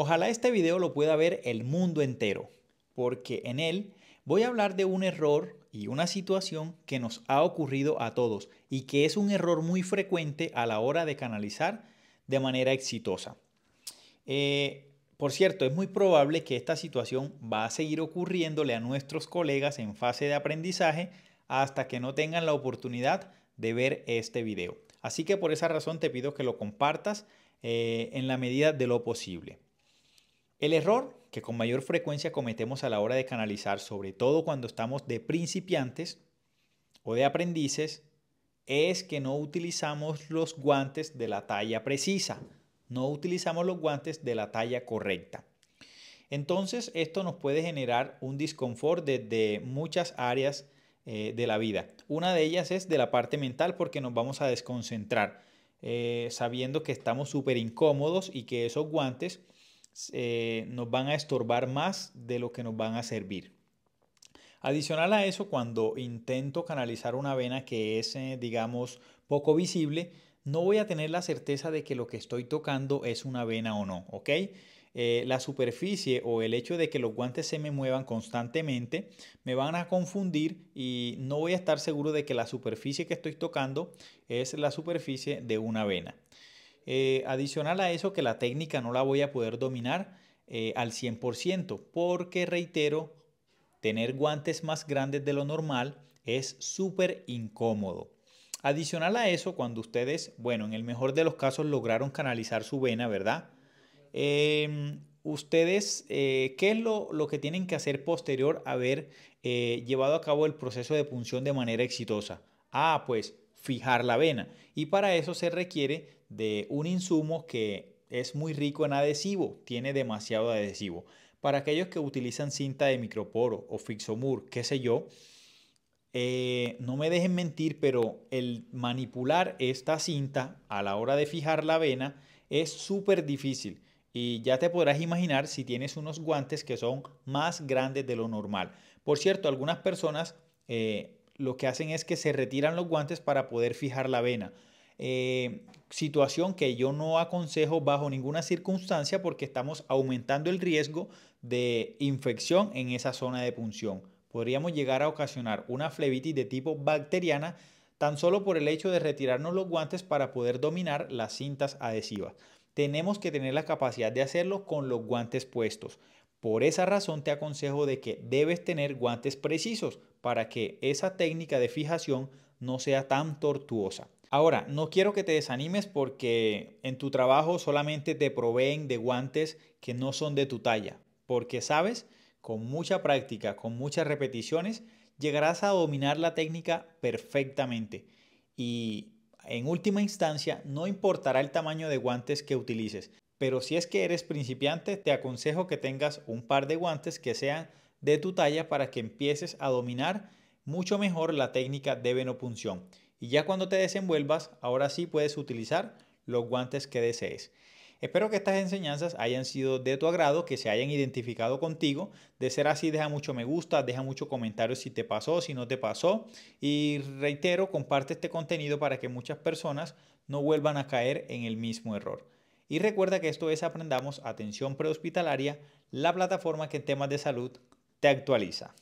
Ojalá este video lo pueda ver el mundo entero, porque en él voy a hablar de un error y una situación que nos ha ocurrido a todos y que es un error muy frecuente a la hora de canalizar de manera exitosa. Eh, por cierto, es muy probable que esta situación va a seguir ocurriéndole a nuestros colegas en fase de aprendizaje hasta que no tengan la oportunidad de ver este video. Así que por esa razón te pido que lo compartas eh, en la medida de lo posible. El error que con mayor frecuencia cometemos a la hora de canalizar, sobre todo cuando estamos de principiantes o de aprendices, es que no utilizamos los guantes de la talla precisa, no utilizamos los guantes de la talla correcta. Entonces esto nos puede generar un disconfort desde muchas áreas eh, de la vida. Una de ellas es de la parte mental porque nos vamos a desconcentrar eh, sabiendo que estamos súper incómodos y que esos guantes eh, nos van a estorbar más de lo que nos van a servir. Adicional a eso, cuando intento canalizar una vena que es, eh, digamos, poco visible, no voy a tener la certeza de que lo que estoy tocando es una vena o no, ¿ok? Eh, la superficie o el hecho de que los guantes se me muevan constantemente me van a confundir y no voy a estar seguro de que la superficie que estoy tocando es la superficie de una vena. Eh, adicional a eso que la técnica no la voy a poder dominar eh, al 100% porque, reitero, tener guantes más grandes de lo normal es súper incómodo. Adicional a eso, cuando ustedes, bueno, en el mejor de los casos lograron canalizar su vena, ¿verdad? Em, ustedes, eh, ¿qué es lo, que tienen que hacer posterior a haber llevado a cabo el proceso de punción de manera exitosa? Ah, pues fijar la vena Y para eso se requiere de un insumo que es muy rico en adhesivo, tiene demasiado adhesivo. Para aquellos que utilizan cinta de microporo o fixomur, qué sé yo, eh, no me dejen mentir, pero el manipular esta cinta a la hora de fijar la vena es súper difícil. Y ya te podrás imaginar si tienes unos guantes que son más grandes de lo normal. Por cierto, algunas personas eh, lo que hacen es que se retiran los guantes para poder fijar la vena. Eh, situación que yo no aconsejo bajo ninguna circunstancia porque estamos aumentando el riesgo de infección en esa zona de punción. Podríamos llegar a ocasionar una flebitis de tipo bacteriana tan solo por el hecho de retirarnos los guantes para poder dominar las cintas adhesivas. Tenemos que tener la capacidad de hacerlo con los guantes puestos. Por esa razón te aconsejo de que debes tener guantes precisos para que esa técnica de fijación no sea tan tortuosa. Ahora, no quiero que te desanimes porque en tu trabajo solamente te proveen de guantes que no son de tu talla, porque sabes, con mucha práctica, con muchas repeticiones, llegarás a dominar la técnica perfectamente y en última instancia no importará el tamaño de guantes que utilices, pero si es que eres principiante, te aconsejo que tengas un par de guantes que sean de tu talla para que empieces a dominar mucho mejor la técnica de venopunción. Y ya cuando te desenvuelvas, ahora sí puedes utilizar los guantes que desees. Espero que estas enseñanzas hayan sido de tu agrado, que se hayan identificado contigo. De ser así, deja mucho me gusta, deja mucho comentario si te pasó, si no te pasó. Y reitero, comparte este contenido para que muchas personas no vuelvan a caer en el mismo error. Y recuerda que esto es Aprendamos Atención Prehospitalaria, la plataforma que en temas de salud te actualiza.